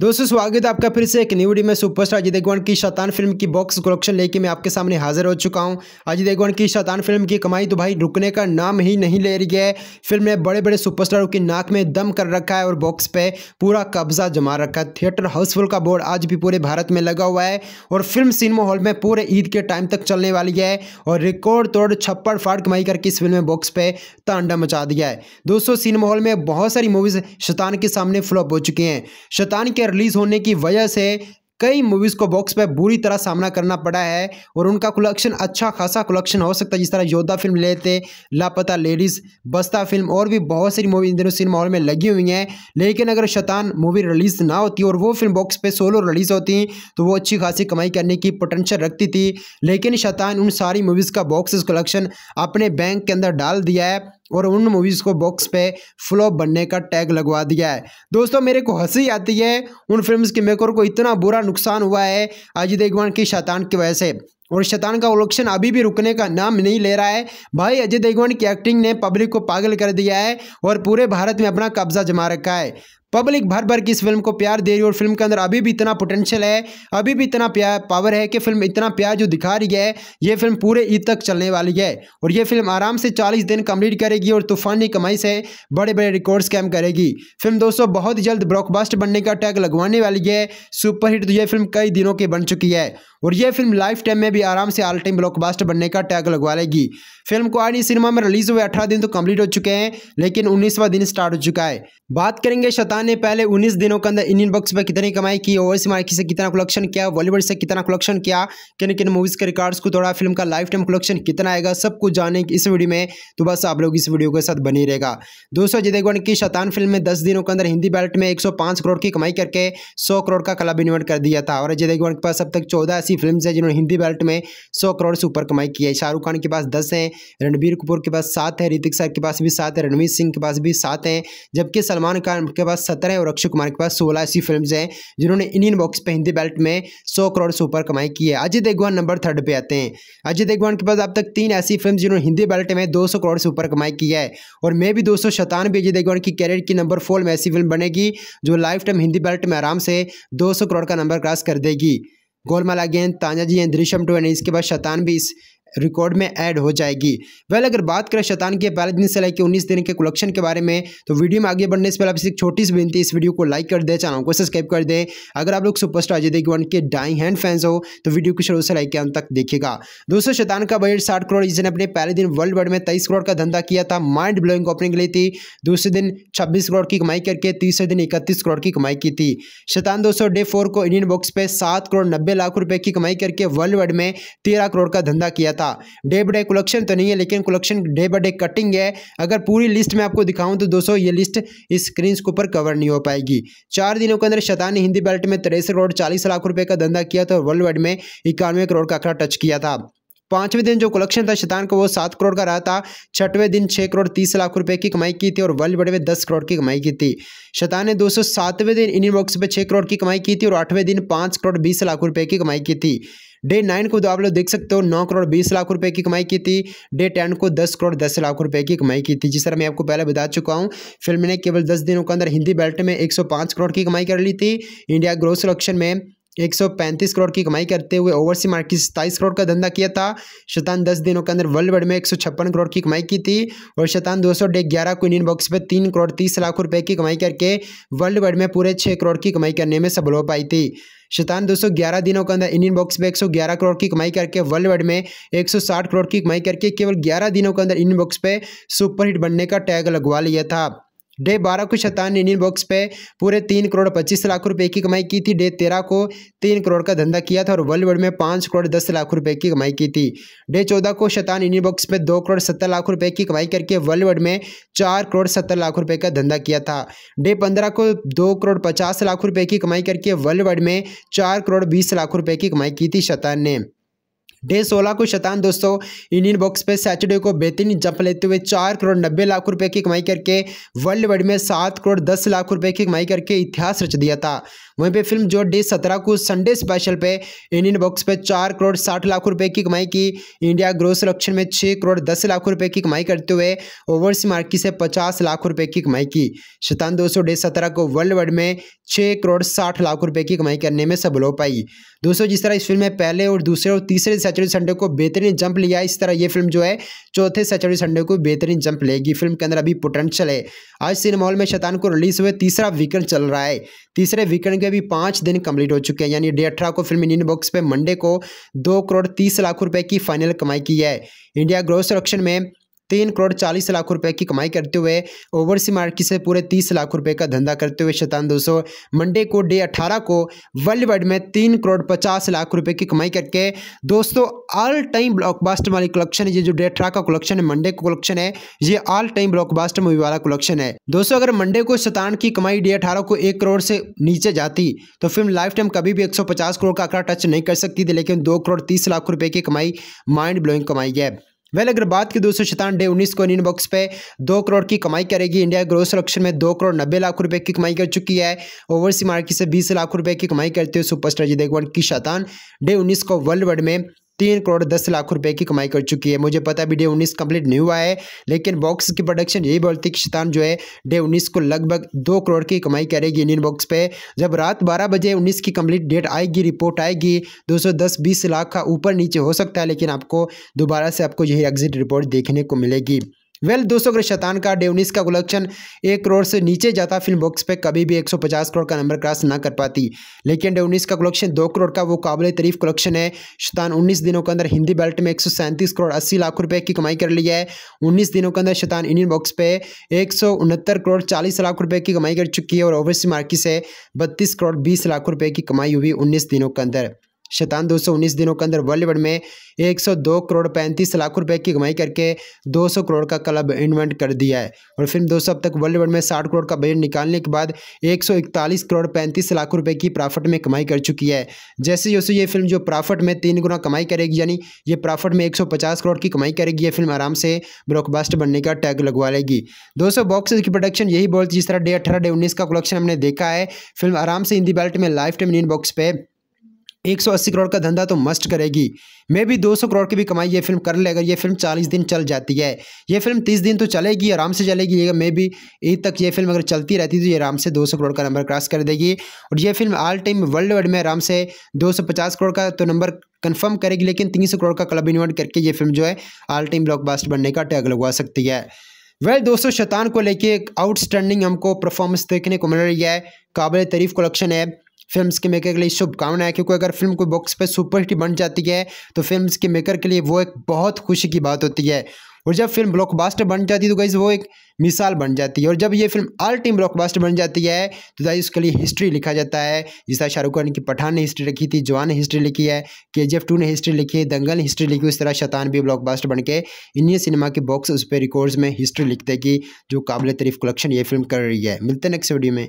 दोस्तों स्वागत है आपका फिर से एक न्यू वीडियो में सुपरस्टार अजय देवगन की शतान फिल्म की बॉक्स कलेक्शन लेके मैं आपके सामने हाजिर हो चुका हूं अजय देवगन की शतान फिल्म की कमाई तो भाई रुकने का नाम ही नहीं ले रही है फिल्म ने बड़े बड़े सुपरस्टारों की नाक में दम कर रखा है और बॉक्स पे पूरा कब्जा जमा रखा है थिएटर हाउसफुल का बोर्ड आज भी पूरे भारत में लगा हुआ है और फिल्म सिनेमा हॉल में पूरे ईद के टाइम तक चलने वाली है और रिकॉर्ड तोड़ छप्पड़ फाड़ कमाई करके इस फिल्म ने बॉक्स पे तांडा मचा दिया है दोस्तों सिनेमा हॉल में बहुत सारी मूवीज शतान के सामने फ्लॉप हो चुकी हैं शतान के के रिलीज़ होने की वजह से कई मूवीज़ को बॉक्स पर बुरी तरह सामना करना पड़ा है और उनका कलेक्शन अच्छा खासा कलेक्शन हो सकता है जिस तरह योद्धा फिल्म लेते लापता लेडीज़ बस्ता फिल्म और भी बहुत सारी मूवी इन दिनों सिनेमा हॉल में लगी हुई हैं लेकिन अगर शतान मूवी रिलीज़ ना होती और वो फिल्म बॉक्स पे सोलो रिलीज़ होती तो वो अच्छी खासी कमाई करने की पोटेंशियल रखती थी लेकिन शतान उन सारी मूवीज़ का बॉक्स कलेक्शन अपने बैंक के अंदर डाल दिया है और उन मूवीज़ को बॉक्स पे फ्लॉप बनने का टैग लगवा दिया है दोस्तों मेरे को हंसी आती है उन फिल्म्स के मेकर को इतना बुरा नुकसान हुआ है अजय देगवान की शैतान की वजह से और शैतान का उलक्षण अभी भी रुकने का नाम नहीं ले रहा है भाई अजय देगवान की एक्टिंग ने पब्लिक को पागल कर दिया है और पूरे भारत में अपना कब्जा जमा रखा है पब्लिक भर भर की इस फिल्म को प्यार दे रही है और फिल्म के अंदर अभी भी इतना पोटेंशियल है अभी भी इतना प्यार पावर है कि फिल्म इतना प्यार जो दिखा रही है ये फिल्म पूरे ईद तक चलने वाली है और ये फिल्म आराम से चालीस दिन कंप्लीट करेगी और तूफानी कमाई से बड़े बड़े रिकॉर्ड्स कैम करेगी फिल्म दोस्तों बहुत जल्द ब्रॉकबास्ट बनने का टैग लगवाने वाली है सुपरहिट तो यह फिल्म कई दिनों की बन चुकी है और यह फिल्म लाइफ टाइम में भी आराम से ऑल टाइम ब्लॉकबस्टर बनने का टैग लगवा लेगी फिल्म को आज सिनेमा में रिलीज हुए अठारह दिन तो कंप्लीट हो चुके हैं लेकिन उन्नीसवा दिन स्टार्ट हो चुका है बात करेंगे शतान पाकिस्तान ने पहले 19 दिनों के अंदर इंडियन बॉक्स पर कितनी कमाई की ओवरसी मार्केट से कितना कलेक्शन किया बॉलीवुड से कितना कलेक्शन किया किन किन मूवीज़ के रिकॉर्ड्स को तोड़ा फिल्म का लाइफ टाइम कलेक्शन कितना आएगा सब कुछ जाने इस वीडियो में तो बस आप लोग इस वीडियो के साथ बनी रहेगा दोस्तों अजय देवगन की शतान फिल्म में दस दिनों के अंदर हिंदी बैल्ट में एक करोड़ की कमाई करके सौ करोड़ का कला इन्वेंट कर दिया था और अजय देवगन के पास अब तक चौदह ऐसी फिल्म है जिन्होंने हिंदी बेल्ट में सौ करोड़ से ऊपर कमाई की है शाहरुख खान के पास दस है रणबीर कपूर के पास सात है ऋतिक सर के पास भी सात है रणवीर सिंह के पास भी सात है जबकि सलमान खान के पास सत्रह है और अक्षय कुमार के पास सोलह ऐसी फिल्म हैं जिन्होंने इंडियन बॉक्स पर हिंदी बेल्ट में सौ करोड़ से ऊपर कमाई की है अजय देगवान नंबर थर्ड पर आते हैं अजय देगवान के पास अब तक तीन ऐसी फिल्म जिन्होंने हिंदी बेल्ट में दो करोड़ से ऊपर कमाई की है और मे भी दो सौ अजय देगवान की कैरियर की नंबर फोर में ऐसी फिल्म बनेगी जो लाइफ टाइम हिंदी बेल्ट में आराम से दो करोड़ का नंबर क्रॉस कर देगी गेंद Tanhaji and Drishyam two and इसके बाद शतान भी इस रिकॉर्ड में ऐड हो जाएगी वेल अगर बात करें शतान के पहले दिन से लेकर उन्नीस दिन के कलेक्शन के बारे में तो वीडियो में आगे बढ़ने से पहले आपसे एक छोटी सी विनती इस वीडियो को लाइक कर दें चैनल को सब्सक्राइब कर दें अगर आप लोग सुपरस्टार अजय देवगन के डाइंग हैंड फैंस हो तो वीडियो की शुरू से लाइक के अंत तक देखेगा दोस्तों शतान का बजट साठ करोड़ इसने अपने पहले दिन वर्ल्ड वाइड में तेईस करोड़ का धंधा किया था माइंड ब्लोइंग ओपनिंग ली थी दूसरे दिन छब्बीस करोड़ की कमाई करके तीसरे दिन इकतीस करोड़ की कमाई की थी शतान दोस्तों डे फोर को इंडियन बॉक्स पे सात करोड़ नब्बे लाख रुपए की कमाई करके वर्ल्ड वाइड में तेरह करोड़ का धंधा किया था था डे बाय डे कलेक्शन तो नहीं है लेकिन collection day by day cutting है अगर पूरी लिस्ट में आपको दिखाऊं तो दोस्तों ये लिस्ट इस स्क्रीन के ऊपर कवर नहीं हो पाएगी चार दिनों के अंदर शतानी हिंदी बेल्ट में तिरसठ करोड़ चालीस लाख रुपये का धंधा किया था वर्ल्ड वाइड में इक्यानवे करोड़ का आंकड़ा टच किया था पांचवें दिन जो कलेक्शन था शतान का वो सात करोड़ का रहा था छठवें दिन छः करोड़ तीस लाख रुपए की कमाई की थी और वर्ल्ड वाइड में दस करोड़ की कमाई की थी शतान ने दो सौ सातवें दिन इन बॉक्स पर छः करोड़ की कमाई की थी और आठवें दिन पाँच करोड़ बीस लाख रुपए की कमाई की थी डे नाइन को तो आप लोग देख सकते हो नौ करोड़ बीस लाख रुपए की कमाई की थी डे टेन को दस करोड़ दस लाख रुपए की कमाई की थी जिस तरह मैं आपको पहले बता चुका हूँ फिल्म ने केवल दस दिनों के अंदर हिंदी बेल्ट में एक करोड़ की कमाई कर ली थी इंडिया ग्रोथ सिलेक्शन में 135 करोड़ की कमाई करते हुए ओवरसी मार्केट सत्ताईस करोड़ का धंधा किया था शतान दस दिनों के अंदर वर्ल्ड वाइड में एक करोड़ की कमाई की थी और शतान दो सौ ग्यारह को इंडियन बॉक्स पर तीन करोड़ तीस लाख रुपए की कमाई करके वर्ल्ड वाइड में पूरे छः करोड़ की कमाई करने में सफल हो पाई थी शैतान दोस्तों ग्यारह दिनों के अंदर इंडियन बॉक्स पे 111 करोड़ की कमाई करके वर्ल्ड वाइड में 160 करोड़ की कमाई करके केवल ग्यारह दिनों के अंदर इंडियन बॉक्स पे सुपरहिट बनने का टैग लगवा लिया था डे बारह को शतान इंडियन बॉक्स पे पूरे तीन करोड़ पच्चीस लाख रुपए की कमाई की थी डे तेरह को तीन करोड़ का धंधा किया था और वर्ल्ड में पाँच करोड़ दस लाख रुपए की कमाई की थी डे चौदह को शतान इंडियन बॉक्स पे दो करोड़ सत्तर लाख रुपए की कमाई करके वर्ल्ड में चार करोड़ सत्तर लाख रुपये का धंधा किया था डे पंद्रह को दो करोड़ पचास लाख रुपये की कमाई करके वर्ल्ड में चार करोड़ बीस लाख रुपये की कमाई की थी शतान ने डे सोलह को शतान दोस्तों इंडियन बॉक्स पे सैटरडे को बेहतरीन जंप लेते हुए चार करोड़ नब्बे लाख रुपए की कमाई करके वर्ल्ड वाइड में सात करोड़ दस लाख रुपए की कमाई करके इतिहास रच दिया था वहीं पे फिल्म जो डे सत्रह को संडे स्पेशल पे इंडियन बॉक्स पे चार करोड़ साठ लाख रुपए की कमाई की इंडिया ग्रोस रक्षण में छः करोड़ दस लाख रुपए की कमाई करते हुए ओवरसी मार्किट से पचास लाख रुपए की कमाई की शतान दोस्तों डे सत्रह को वर्ल्ड वाइड में छः करोड़ साठ लाख रुपए की कमाई करने में सफल हो पाई दोस्तों जिस तरह इस फिल्म में पहले और दूसरे और तीसरे सैटरडे संडे को बेहतरीन जंप लिया इस तरह ये फिल्म जो है चौथे सैटरडे संडे को बेहतरीन जंप लेगी फिल्म के अंदर अभी पोटेंशियल है आज सिनेमा हॉल में शैतान को रिलीज हुए तीसरा वीकेंड चल रहा है तीसरे वीकेंड के अभी पाँच दिन कंप्लीट हो चुके हैं यानी डे अठारह को फिल्म इंडियन बॉक्स पर मंडे को दो करोड़ तीस लाख रुपये की फाइनल कमाई की है इंडिया ग्रोस रक्षण में तीन करोड़ चालीस लाख रुपए की कमाई करते हुए ओवरसी मार्केट से पूरे तीस लाख रुपए का धंधा करते हुए शतान दोस्तों मंडे को डे अठारह को वर्ल्ड वाइड में तीन करोड़ पचास लाख रुपए की कमाई करके दोस्तों ऑल टाइम ब्लॉकबास्टर वाली कलेक्शन ये जो डे अठारह का कलेक्शन है मंडे का कलेक्शन है ये ऑल टाइम ब्लॉकबास्टर मूवी वाला कलेक्शन है दोस्तों अगर मंडे को शतान की कमाई डे अठारह को एक करोड़ से नीचे जाती तो फिल्म लाइफ टाइम कभी भी एक करोड़ का आंकड़ा टच नहीं कर सकती थी लेकिन दो करोड़ तीस लाख रुपए की कमाई माइंड ब्लोइंग कमाई है वेल अगर बात की दोस्तों शतान डे उन्नीस को इन बॉक्स पे दो करोड़ की कमाई करेगी इंडिया ग्रोथ सलेक्शन में दो करोड़ नब्बे लाख रुपए की कमाई कर चुकी है ओवरसी मार्केट से बीस लाख रुपए की कमाई करते हुए सुपरस्टार जी देखवान की शतान डे उन्नीस को वर्ल्ड वाइड में तीन करोड़ दस लाख रुपए की कमाई कर चुकी है मुझे पता भी डे उन्नीस कंप्लीट नहीं हुआ है लेकिन बॉक्स की प्रोडक्शन यही बोलती है कि जो है डे उन्नीस को लगभग दो करोड़ की कमाई करेगी इंडियन बॉक्स पे जब रात बारह बजे उन्नीस की कंप्लीट डेट आएगी रिपोर्ट आएगी दो सौ दस बीस लाख का ऊपर नीचे हो सकता है लेकिन आपको दोबारा से आपको यही एग्जिट रिपोर्ट देखने को मिलेगी वेल दोस्तों सौ शतान का डेवनिस का कलेक्शन एक करोड़ से नीचे जाता फिल्म बॉक्स पे कभी भी 150 करोड़ का नंबर क्रॉस ना कर पाती लेकिन डेवनिस का कलेक्शन दो करोड़ का वो काबिल तरीफ कलेक्शन है शतान उन्नीस दिनों के अंदर हिंदी बेल्ट में एक करोड़ अस्सी लाख रुपये की कमाई कर ली है उन्नीस दिनों के अंदर शतान इंडियन बॉक्स पे एक करोड़ चालीस लाख रुपये की कमाई कर चुकी है और ओवरसी मार्किट से बत्तीस करोड़ बीस लाख रुपये की कमाई हुई उन्नीस दिनों के अंदर शैतान दो दिनों के अंदर बॉलीवुड में 102 करोड़ पैंतीस लाख रुपए की कमाई करके 200 करोड़ का क्लब इन्वेंट कर दिया है और फिल्म दो अब तक बॉलीवुड में 60 करोड़ का बजट निकालने के बाद 141 करोड़ पैंतीस लाख रुपए की प्रॉफिट में कमाई कर चुकी है जैसे जैसे ये फिल्म जो प्रॉफिट में तीन गुना कमाई करेगी यानी ये प्रॉफिट में एक करोड़ की कमाई करेगी ये फिल्म आराम से ब्रोकबास्ट बनने का टैग लगवा लेगी दो बॉक्स की प्रोडक्शन यही बोलती जिस तरह डे अठारह डे उन्नीस का कलेक्शन हमने देखा है फिल्म आराम से हिंदी बेल्ट में लाइफ टाइम इन बॉक्स पर 180 करोड़ का धंधा तो मस्ट करेगी मे भी 200 करोड़ की भी कमाई ये फिल्म कर ले अगर ये फिल्म 40 दिन चल जाती है ये फिल्म 30 दिन तो चलेगी आराम से चलेगी मे भी ईद तक ये फिल्म अगर चलती रहती तो ये आराम से 200 करोड़ का नंबर क्रॉस कर देगी और ये film all time worldwide में आराम से पचास करोड़ का तो नंबर कन्फर्म करेगी लेकिन सौ करोड़ का क्लब इन्वेंट करके ये फिल्म जो है ऑल टाइम ब्लॉकबस्टर बनने का टैग लगवा सकती है वेल दोस्तों शैतान को लेके एक आउटस्टैंडिंग हमको परफॉर्मेंस देखने को मिल रही है काबिल तरीफ कलेक्शन है फिल्म के मेकर के लिए शुभकामनाएं क्योंकि अगर फिल्म कोई बॉक्स पर सुपरहिट बन जाती है तो फिल्म के मेकर के लिए वो एक बहुत खुशी की बात होती है और जब फिल्म ब्लॉकबास्टर बन जाती है तो गाइज़ वो एक मिसाल बन जाती है और जब ये फिल्म आल टीम ब्लॉकबास्टर बन जाती है तो गाइज उसके लिए हिस्ट्री लिखा जाता है जिस तरह शाहरुख खान की पठान ने हिस्ट्री लिखी थी जवान ने हिस्ट्री लिखी है के जी एफ टू ने हिस्ट्री लिखी है दंगल ने हिस्ट्री लिखी उस तरह शतान भी ब्लॉकबास्टर बन के इंडियन सिनेमा के बॉक्स उस पर रिकॉर्ड्स में हिस्ट्री लिख देगी जो काबिल तरीफ कलेक्शन ये फिल्म कर रही है मिलते नेक्स्ट वीडियो में